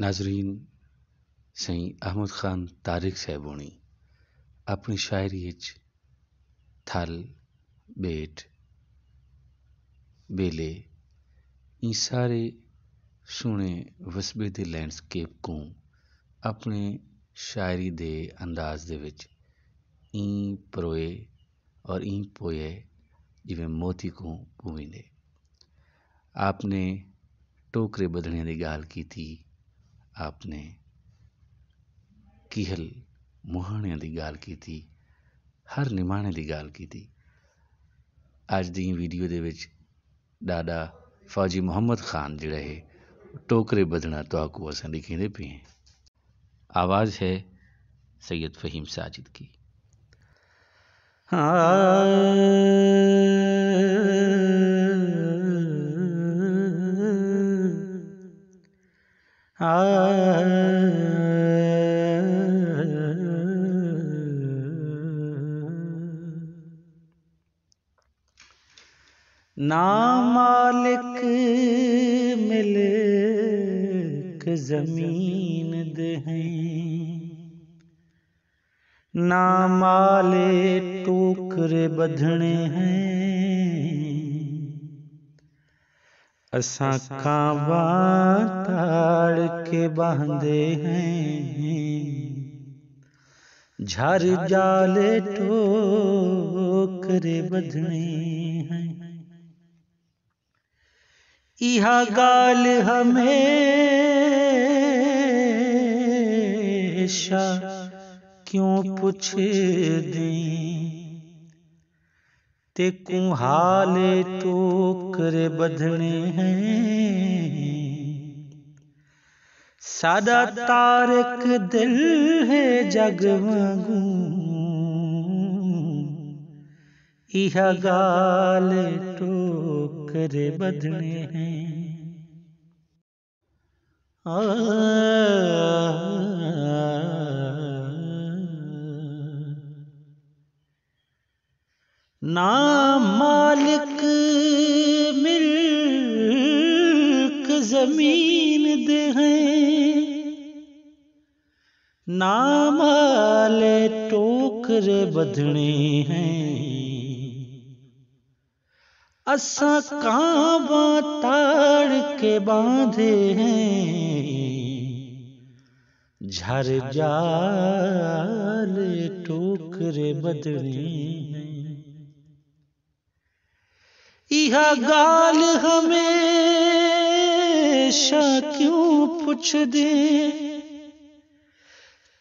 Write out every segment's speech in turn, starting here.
नाजरीन सही अहमद ख़ान तारिक साहिब अपनी शायरी थल बेट बेले इन सारे सुने वस्बे के लैंडस्केप को अपने शायरी दे अंदाज दे विच ई परोए और ई पोए जिमें मोती को भूमि दे आपने टोकरे बदलने की गाल की थी आपने किहल मुहाने की गल की थी, हर निमाने की गल की थी। आज दी वीडियो दे विच दादा फौजी मोहम्मद खान जड़ा है टोकरे बदना तो आपको असं लिखे पे हैं आवाज है सैयद फहीम साजिद की हाँ। नामालिक मालिक मिलक जमीन दे नामाले टोकरे बधने हैं असा कावा ताड़ के बांधे हैं झर जाले टोकरे बधने हैं इहा गाल हमेशा क्यों पूछ दी ते कुहाले तो, तो करे बधने हैं सादा तारक दिल है जगमगू इह गाल टोकरे बधने हैं आ नाम मालिक मिल्क जमीन दे हैं नाम आले टोकर बधने हैं असा कावा ताड़ के बांधे हैं झर जा टोकर बदने हैं इहा गाल हमेशा क्यों पूछ दे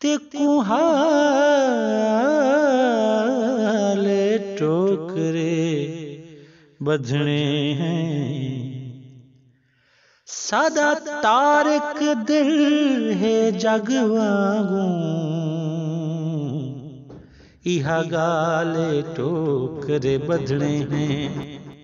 ते कुहाले टोकरे बजने हैं सदा तारक दिल है जगवागू इहा गाले टोकरे बजने हैं